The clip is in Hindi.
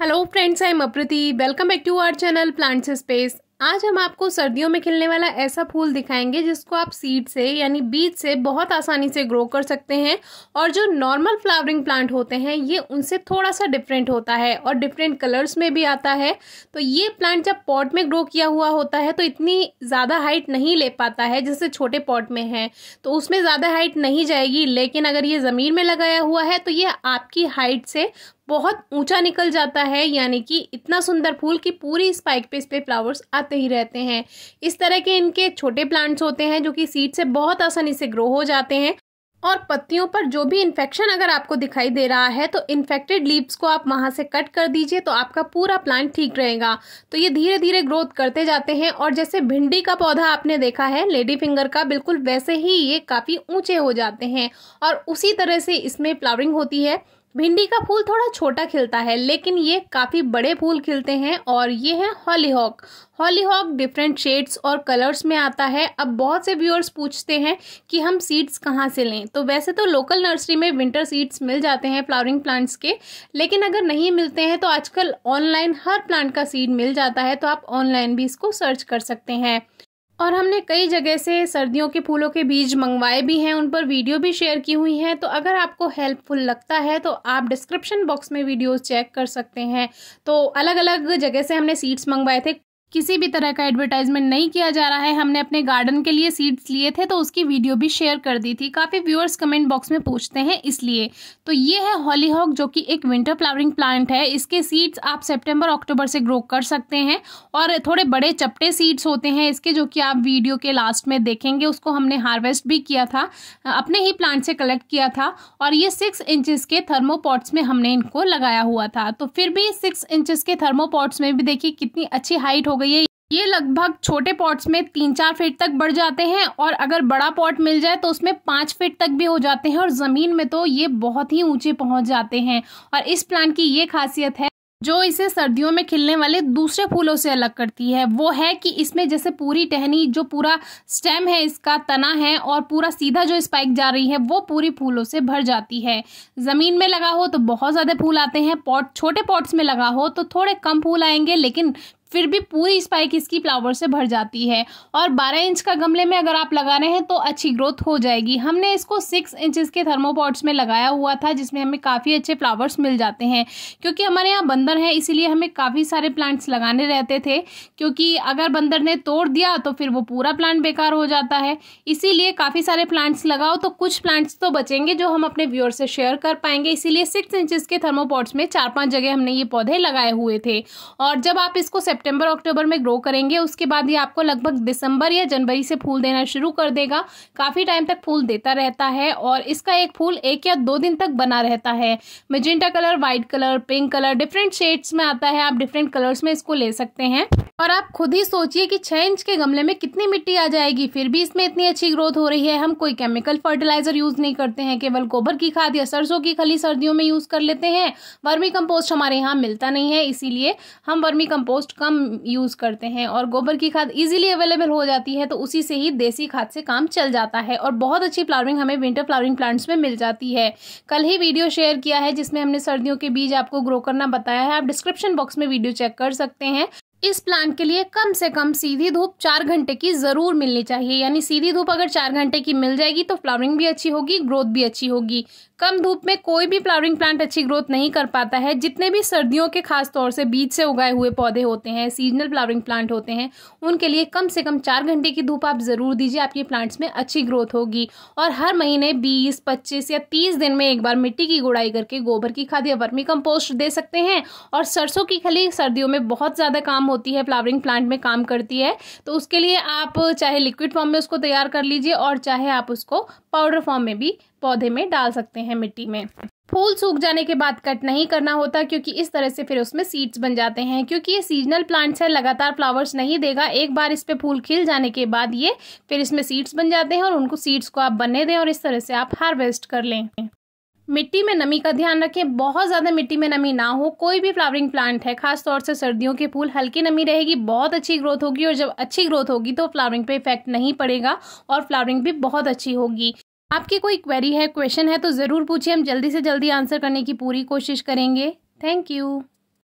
hello friends I am Aprati welcome back to our channel plants space आज हम आपको सर्दियों में खिलने वाला ऐसा फूल दिखाएंगे जिसको आप सीड से यानी बीज से बहुत आसानी से ग्रो कर सकते हैं और जो नॉर्मल फ्लावरिंग प्लांट होते हैं ये उनसे थोड़ा सा डिफरेंट होता है और डिफरेंट कलर्स में भी आता है तो ये प्लांट जब पॉट में ग्रो किया हुआ होता है तो इतनी ज़्यादा हाइट नहीं ले पाता है जैसे छोटे पॉट में है तो उसमें ज़्यादा हाइट नहीं जाएगी लेकिन अगर ये ज़मीन में लगाया हुआ है तो ये आपकी हाइट से बहुत ऊंचा निकल जाता है यानी कि इतना सुंदर फूल कि पूरी स्पाइक पे इस पर फ्लावर्स आते ही रहते हैं इस तरह के इनके छोटे प्लांट्स होते हैं जो कि सीड से बहुत आसानी से ग्रो हो जाते हैं और पत्तियों पर जो भी इन्फेक्शन अगर आपको दिखाई दे रहा है तो इन्फेक्टेड लीव्स को आप वहाँ से कट कर दीजिए तो आपका पूरा प्लांट ठीक रहेगा तो ये धीरे धीरे ग्रोथ करते जाते हैं और जैसे भिंडी का पौधा आपने देखा है लेडी फिंगर का बिल्कुल वैसे ही ये काफ़ी ऊंचे हो जाते हैं और उसी तरह से इसमें फ्लावरिंग होती है भिंडी का फूल थोड़ा छोटा खिलता है लेकिन ये काफ़ी बड़े फूल खिलते हैं और ये है हॉलीहॉक हॉलीहॉक डिफरेंट शेड्स और कलर्स में आता है अब बहुत से व्यूअर्स पूछते हैं कि हम सीड्स कहाँ से लें तो वैसे तो लोकल नर्सरी में विंटर सीड्स मिल जाते हैं फ्लावरिंग प्लांट्स के लेकिन अगर नहीं मिलते हैं तो आजकल ऑनलाइन हर प्लांट का सीड मिल जाता है तो आप ऑनलाइन भी इसको सर्च कर सकते हैं और हमने कई जगह से सर्दियों के फूलों के बीज मंगवाए भी हैं उन पर वीडियो भी शेयर की हुई हैं तो अगर आपको हेल्पफुल लगता है तो आप डिस्क्रिप्शन बॉक्स में वीडियोस चेक कर सकते हैं तो अलग अलग जगह से हमने सीड्स मंगवाए थे किसी भी तरह का एडवर्टाइजमेंट नहीं किया जा रहा है हमने अपने गार्डन के लिए सीड्स लिए थे तो उसकी वीडियो भी शेयर कर दी थी काफ़ी व्यूअर्स कमेंट बॉक्स में पूछते हैं इसलिए तो ये है हॉलीहॉक जो कि एक विंटर फ्लावरिंग प्लांट है इसके सीड्स आप सेप्टेम्बर अक्टूबर से ग्रो कर सकते हैं और थोड़े बड़े चपटे सीड्स होते हैं इसके जो कि आप वीडियो के लास्ट में देखेंगे उसको हमने हार्वेस्ट भी किया था अपने ही प्लांट से कलेक्ट किया था और ये सिक्स इंचज़ के थर्मोपॉट्स में हमने इनको लगाया हुआ था तो फिर भी सिक्स इंचज़ के थर्मोपॉट्स में भी देखिए कितनी अच्छी हाइट हो गई गई है ये लगभग छोटे पॉट्स में तीन चार फीट तक बढ़ जाते हैं और अगर बड़ा पॉट मिल जाए तो उसमें पाँच फीट तक भी हो जाते हैं और ज़मीन में तो ये बहुत ही ऊंचे पहुंच जाते हैं और इस प्लांट की ये खासियत है जो इसे सर्दियों में खिलने वाले दूसरे फूलों से अलग करती है वो है कि इसमें जैसे पूरी टहनी जो पूरा स्टेम है इसका तना है और पूरा सीधा जो स्पाइक जा रही है वो पूरी फूलों से भर जाती है ज़मीन में लगा हो तो बहुत ज़्यादा फूल आते हैं पॉट छोटे पॉट्स में लगा हो तो थोड़े कम फूल आएंगे लेकिन फिर भी पूरी स्पाइक इसकी फ्लावर से भर जाती है और 12 इंच का गमले में अगर आप लगा रहे हैं तो अच्छी ग्रोथ हो जाएगी हमने इसको 6 इंचेस के थर्मोपॉट्स में लगाया हुआ था जिसमें हमें काफ़ी अच्छे फ्लावर्स मिल जाते हैं क्योंकि हमारे यहाँ बंदर है इसीलिए हमें काफ़ी सारे प्लांट्स लगाने रहते थे क्योंकि अगर बंदर ने तोड़ दिया तो फिर वो पूरा प्लांट बेकार हो जाता है इसीलिए काफ़ी सारे प्लांट्स लगाओ तो कुछ प्लांट्स तो बचेंगे जो हम अपने व्यूअर से शेयर कर पाएंगे इसीलिए सिक्स इंचज़ के थर्मोपॉट्स में चार पाँच जगह हमने ये पौधे लगाए हुए थे और जब आप इसको सेप्ट सेप्टेम्बर अक्टूबर में ग्रो करेंगे उसके बाद ये आपको लगभग दिसंबर या जनवरी से फूल देना शुरू कर देगा काफ़ी टाइम तक फूल देता रहता है और इसका एक फूल एक या दो दिन तक बना रहता है magenta colour white colour pink colour different shades में आता है आप डिफरेंट कलर्स में इसको ले सकते हैं और आप खुद ही सोचिए कि छः इंच के गमले में कितनी मिट्टी आ जाएगी फिर भी इसमें इतनी अच्छी ग्रोथ हो रही है हम कोई केमिकल फर्टिलाइजर यूज़ नहीं करते हैं केवल गोबर की खाद या सरसों की खली सर्दियों में यूज़ कर लेते हैं वर्मी कंपोस्ट हमारे यहाँ मिलता नहीं है इसीलिए हम वर्मी कंपोस्ट का कम यूज़ करते हैं और गोबर की खाद इजीली अवेलेबल हो जाती है तो उसी से ही देसी खाद से काम चल जाता है और बहुत अच्छी फ्लावरिंग हमें विंटर फ्लावरिंग प्लांट्स में मिल जाती है कल ही वीडियो शेयर किया है जिसमें हमने सर्दियों के बीज आपको ग्रो करना बताया है आप डिस्क्रिप्शन बॉक्स में वीडियो चेक कर सकते हैं इस प्लांट के लिए कम से कम सीधी धूप चार घंटे की ज़रूर मिलनी चाहिए यानी सीधी धूप अगर चार घंटे की मिल जाएगी तो फ्लावरिंग भी अच्छी होगी ग्रोथ भी अच्छी होगी कम धूप में कोई भी फ्लावरिंग प्लांट अच्छी ग्रोथ नहीं कर पाता है जितने भी सर्दियों के खास तौर से बीज से उगाए हुए पौधे होते हैं सीजनल फ्लावरिंग प्लांट होते हैं उनके लिए कम से कम चार घंटे की धूप आप ज़रूर दीजिए आपकी प्लांट्स में अच्छी ग्रोथ होगी और हर महीने बीस पच्चीस या तीस दिन में एक बार मिट्टी की गुड़ाई करके गोबर की खाद या वर्मी कंपोस्ट दे सकते हैं और सरसों की खली सर्दियों में बहुत ज़्यादा काम होती है फ्लावरिंग प्लांट में काम करती है तो उसके लिए आप चाहे लिक्विड फॉर्म में उसको तैयार कर लीजिए और चाहे आप उसको पाउडर फॉर्म में भी पौधे में डाल सकते हैं मिट्टी में फूल सूख जाने के बाद कट नहीं करना होता क्योंकि इस तरह से फिर उसमें सीड्स बन जाते हैं क्योंकि ये सीजनल प्लांट्स है लगातार फ्लावर्स नहीं देगा एक बार इस पे फूल खिल जाने के बाद ये फिर इसमें सीड्स बन जाते हैं और उनको सीड्स को आप बनने दें और इस तरह से आप हार्वेस्ट कर लें मिट्टी में नमी का ध्यान रखें बहुत ज़्यादा मिट्टी में नमी ना हो कोई भी फ्लावरिंग प्लांट है खास तौर से सर्दियों के फूल हल्की नमी रहेगी बहुत अच्छी ग्रोथ होगी और जब अच्छी ग्रोथ होगी तो फ्लावरिंग पे इफेक्ट नहीं पड़ेगा और फ्लावरिंग भी बहुत अच्छी होगी आपकी कोई क्वेरी है क्वेश्चन है तो ज़रूर पूछिए हम जल्दी से जल्दी आंसर करने की पूरी कोशिश करेंगे थैंक यू